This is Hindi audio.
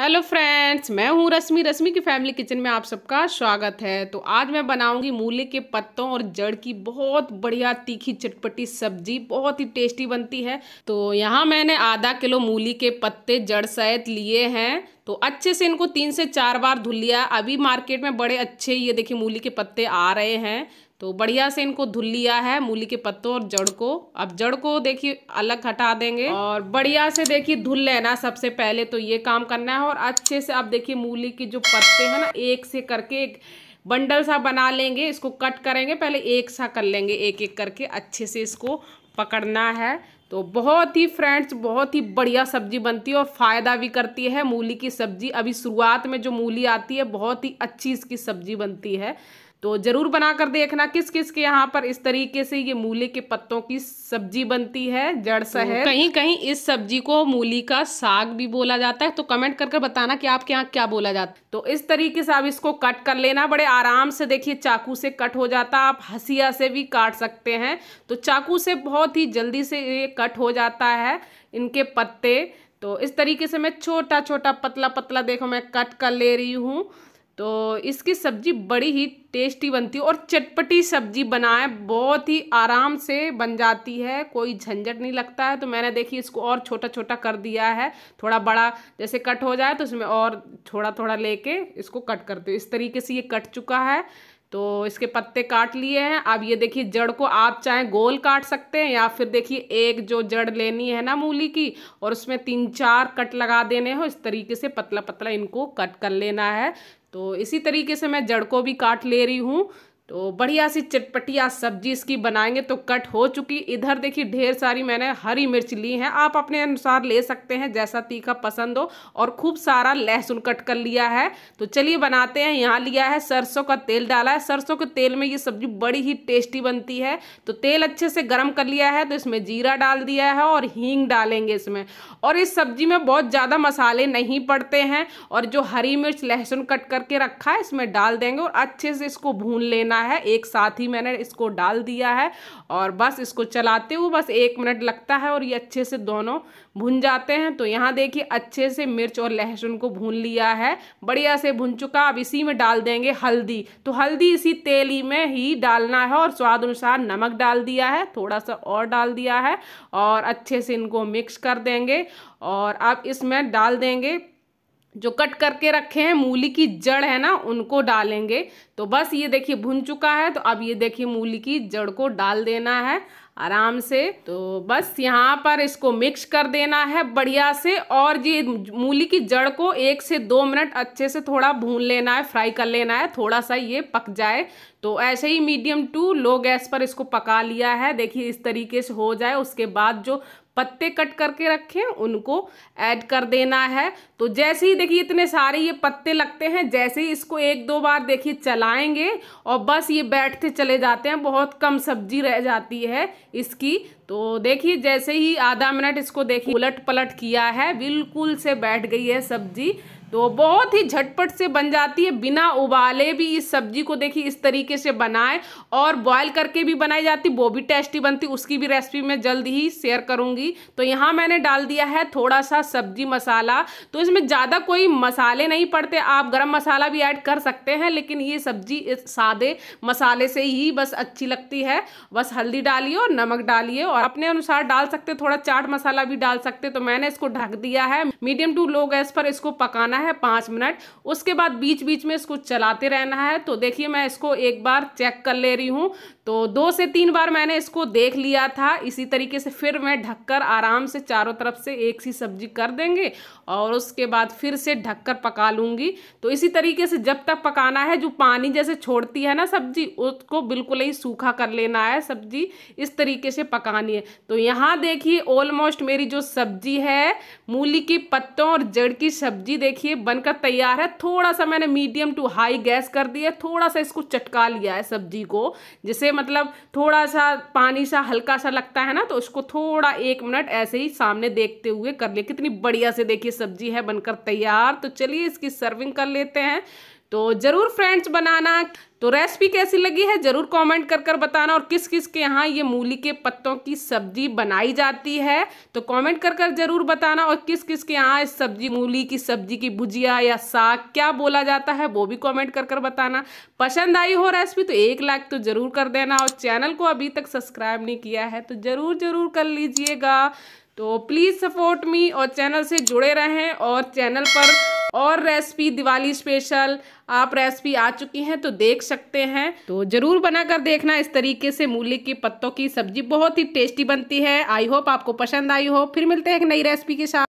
हेलो फ्रेंड्स मैं हूँ रश्मि रश्मि की फैमिली किचन में आप सबका स्वागत है तो आज मैं बनाऊंगी मूली के पत्तों और जड़ की बहुत बढ़िया तीखी चटपटी सब्जी बहुत ही टेस्टी बनती है तो यहाँ मैंने आधा किलो मूली के पत्ते जड़ सहित लिए हैं तो अच्छे से इनको तीन से चार बार धुल लिया अभी मार्केट में बड़े अच्छे ये देखिए मूली के पत्ते आ रहे हैं तो बढ़िया से इनको धुल लिया है मूली के पत्तों और जड़ को अब जड़ को देखिए अलग हटा देंगे और बढ़िया से देखिए धुल लेना सबसे पहले तो ये काम करना है और अच्छे से आप देखिए मूली के जो पत्ते हैं ना एक से करके एक बंडल सा बना लेंगे इसको कट करेंगे पहले एक सा कर लेंगे एक एक करके अच्छे से इसको पकड़ना है तो बहुत ही फ्रेंड्स बहुत ही बढ़िया सब्जी बनती है और फ़ायदा भी करती है मूली की सब्जी अभी शुरुआत में जो मूली आती है बहुत ही अच्छी इसकी सब्जी बनती है तो ज़रूर बनाकर देखना किस किस के यहाँ पर इस तरीके से ये मूली के पत्तों की सब्जी बनती है जड़ सा तो है कहीं कहीं इस सब्जी को मूली का साग भी बोला जाता है तो कमेंट करके कर बताना कि आपके यहाँ क्या बोला जाता है तो इस तरीके से आप इसको कट कर लेना बड़े आराम से देखिए चाकू से कट हो जाता आप हसिया से भी काट सकते हैं तो चाकू से बहुत ही जल्दी से ये कट हो जाता है इनके पत्ते तो इस तरीके से मैं छोटा छोटा पतला पतला देखो मैं कट कर ले रही हूँ तो इसकी सब्ज़ी बड़ी ही टेस्टी बनती है और चटपटी सब्ज़ी बनाए बहुत ही आराम से बन जाती है कोई झंझट नहीं लगता है तो मैंने देखिए इसको और छोटा छोटा कर दिया है थोड़ा बड़ा जैसे कट हो जाए तो उसमें और थोड़ा थोड़ा लेके इसको कट करते हो इस तरीके से ये कट चुका है तो इसके पत्ते काट लिए हैं अब ये देखिए जड़ को आप चाहे गोल काट सकते हैं या फिर देखिए एक जो जड़ लेनी है ना मूली की और उसमें तीन चार कट लगा देने हो इस तरीके से पतला पतला इनको कट कर लेना है तो इसी तरीके से मैं जड़ को भी काट ले रही हूँ तो बढ़िया सी चटपटिया सब्जी इसकी बनाएंगे तो कट हो चुकी इधर देखिए ढेर सारी मैंने हरी मिर्च ली हैं आप अपने अनुसार ले सकते हैं जैसा तीखा पसंद हो और खूब सारा लहसुन कट कर लिया है तो चलिए बनाते हैं यहाँ लिया है सरसों का तेल डाला है सरसों के तेल में ये सब्जी बड़ी ही टेस्टी बनती है तो तेल अच्छे से गर्म कर लिया है तो इसमें जीरा डाल दिया है और हींग डालेंगे इसमें और इस सब्जी में बहुत ज़्यादा मसाले नहीं पड़ते हैं और जो हरी मिर्च लहसुन कट करके रखा है इसमें डाल देंगे और अच्छे से इसको भून लेना है एक साथ ही मैंने इसको डाल दिया है और बस इसको चलाते हुए बस एक मिनट लगता है और ये अच्छे से दोनों भुन जाते हैं तो यहाँ देखिए अच्छे से मिर्च और लहसुन को भून लिया है बढ़िया से भुन चुका अब इसी में डाल देंगे हल्दी तो हल्दी इसी तेली में ही डालना है और स्वाद अनुसार नमक डाल दिया है थोड़ा सा और डाल दिया है और अच्छे से इनको मिक्स कर देंगे और अब इसमें डाल देंगे जो कट करके रखे हैं मूली की जड़ है ना उनको डालेंगे तो बस ये देखिए भुन चुका है तो अब ये देखिए मूली की जड़ को डाल देना है आराम से तो बस यहाँ पर इसको मिक्स कर देना है बढ़िया से और ये मूली की जड़ को एक से दो मिनट अच्छे से थोड़ा भून लेना है फ्राई कर लेना है थोड़ा सा ये पक जाए तो ऐसे ही मीडियम टू लो गैस पर इसको पका लिया है देखिए इस तरीके से हो जाए उसके बाद जो पत्ते कट करके रखे उनको ऐड कर देना है तो जैसे ही देखिए इतने सारे ये पत्ते लगते हैं जैसे ही इसको एक दो बार देखिए चलाएंगे और बस ये बैठते चले जाते हैं बहुत कम सब्जी रह जाती है इसकी तो देखिए जैसे ही आधा मिनट इसको देखिए उलट पलट किया है बिल्कुल से बैठ गई है सब्जी तो बहुत ही झटपट से बन जाती है बिना उबाले भी इस सब्जी को देखिए इस तरीके से बनाए और बॉयल करके भी बनाई जाती वो भी टेस्टी बनती उसकी भी रेसिपी मैं जल्द ही शेयर करूंगी तो यहाँ मैंने डाल दिया है थोड़ा सा सब्जी मसाला तो इसमें ज़्यादा कोई मसाले नहीं पड़ते आप गर्म मसाला भी ऐड कर सकते हैं लेकिन ये सब्जी सादे मसाले से ही बस अच्छी लगती है बस हल्दी डालिए और नमक डालिए और अपने अनुसार डाल सकते थोड़ा चाट मसाला भी डाल सकते तो मैंने इसको ढक दिया है मीडियम टू लो गैस पर इसको पकाना है पाँच मिनट उसके बाद बीच बीच में इसको चलाते रहना है तो देखिए मैं इसको एक बार चेक कर ले रही हूँ तो दो से तीन बार मैंने इसको देख लिया था इसी तरीके से फिर मैं ढककर आराम से चारों तरफ से एक सी सब्जी कर देंगे और उसके बाद फिर से ढककर पका लूँगी तो इसी तरीके से जब तक पकाना है जो पानी जैसे छोड़ती है ना सब्जी उसको बिल्कुल ही सूखा कर लेना है सब्जी इस तरीके से पकानी है तो यहाँ देखिए ऑलमोस्ट मेरी जो सब्जी है मूली के पत्तों और जड़ की सब्जी देखिए देखिए बनकर तैयार है थोड़ा सा मैंने मीडियम टू हाई गैस कर है थोड़ा सा इसको चटका लिया है सब्जी को जिसे मतलब थोड़ा सा पानी सा हल्का सा लगता है ना तो उसको थोड़ा एक मिनट ऐसे ही सामने देखते हुए कर लिया कितनी बढ़िया से देखिए सब्जी है बनकर तैयार तो चलिए इसकी सर्विंग कर लेते हैं तो ज़रूर फ्रेंड्स बनाना तो रेसिपी कैसी लगी है ज़रूर कमेंट कर कर बताना और किस किस के यहाँ ये मूली के पत्तों की सब्जी बनाई जाती है तो कमेंट कर कर ज़रूर बताना और किस किस के यहाँ इस सब्जी मूली की सब्जी की भुजिया या साग क्या बोला जाता है वो भी कमेंट कर कर बताना पसंद आई हो रेसिपी तो एक लाइक तो ज़रूर कर देना और चैनल को अभी तक सब्सक्राइब नहीं किया है तो ज़रूर ज़रूर कर लीजिएगा तो प्लीज़ सपोर्ट मी और चैनल से जुड़े रहें और चैनल पर और रेसिपी दिवाली स्पेशल आप रेसिपी आ चुकी हैं तो देख सकते हैं तो जरूर बनाकर देखना इस तरीके से मूली के पत्तों की सब्जी बहुत ही टेस्टी बनती है आई होप आपको पसंद आई हो फिर मिलते हैं एक नई रेसिपी के साथ